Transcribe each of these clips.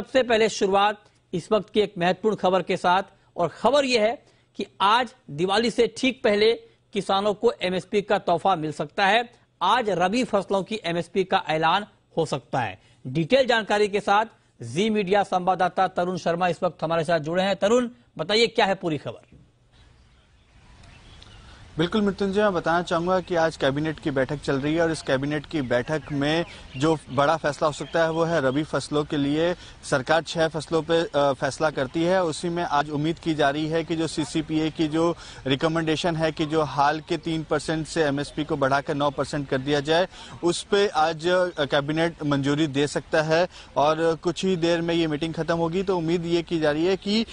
सबसे पहले शुरुआत इस वक्त की एक महत्वपूर्ण खबर के साथ और खबर यह है कि आज दिवाली से ठीक पहले किसानों को एमएसपी का तोहफा मिल सकता है आज रबी फसलों की एमएसपी का ऐलान हो सकता है डिटेल जानकारी के साथ जी मीडिया संवाददाता तरुण शर्मा इस वक्त हमारे साथ जुड़े हैं तरुण बताइए क्या है पूरी खबर बिल्कुल मृत्युंजय मैं बताना चाहूंगा कि आज कैबिनेट की बैठक चल रही है और इस कैबिनेट की बैठक में जो बड़ा फैसला हो सकता है वो है रबी फसलों के लिए सरकार छह फसलों पे फैसला करती है उसी में आज उम्मीद की जा रही है कि जो सीसीपीए की जो रिकमेंडेशन है कि जो हाल के तीन परसेंट से एमएसपी को बढ़ाकर नौ परसेंट कर दिया जाए उस पर आज कैबिनेट मंजूरी दे सकता है और कुछ ही देर में ये मीटिंग खत्म होगी तो उम्मीद ये की जा रही है कि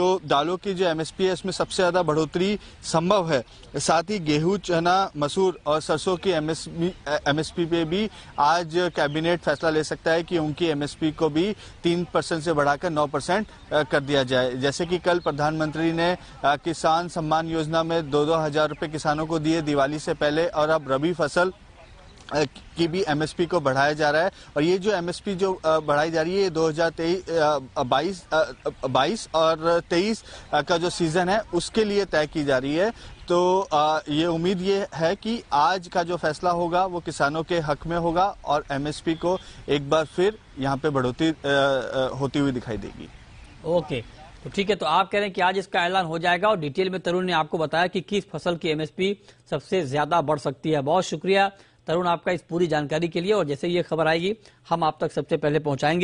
जो दालों की जो एमएसपी है उसमें सबसे ज्यादा बढ़ोतरी संभव है साथ ही गेहूं चना मसूर और सरसों की एमएसपी एमएसपी पे भी आज कैबिनेट फैसला ले सकता है कि उनकी एमएसपी को भी तीन परसेंट से बढ़ाकर नौ परसेंट कर दिया जाए जैसे कि कल प्रधानमंत्री ने किसान सम्मान योजना में दो दो हजार रुपये किसानों को दिए दिवाली से पहले और अब रबी फसल की भी एमएसपी को बढ़ाया जा रहा है और ये जो एमएसपी जो बढ़ाई जा रही है ये दो हजार बाईस बाईस और तेईस का जो सीजन है उसके लिए तय की जा रही है तो ये उम्मीद ये है कि आज का जो फैसला होगा वो किसानों के हक में होगा और एमएसपी को एक बार फिर यहाँ पे बढ़ोतरी होती हुई दिखाई देगी ओके तो ठीक है तो आप कह रहे हैं कि आज इसका ऐलान हो जाएगा और डिटेल में तरुण ने आपको बताया कि किस फसल की एमएसपी सबसे ज्यादा बढ़ सकती है बहुत शुक्रिया तरुण आपका इस पूरी जानकारी के लिए और जैसे ये खबर आएगी हम आप तक सबसे पहले पहुंचाएंगे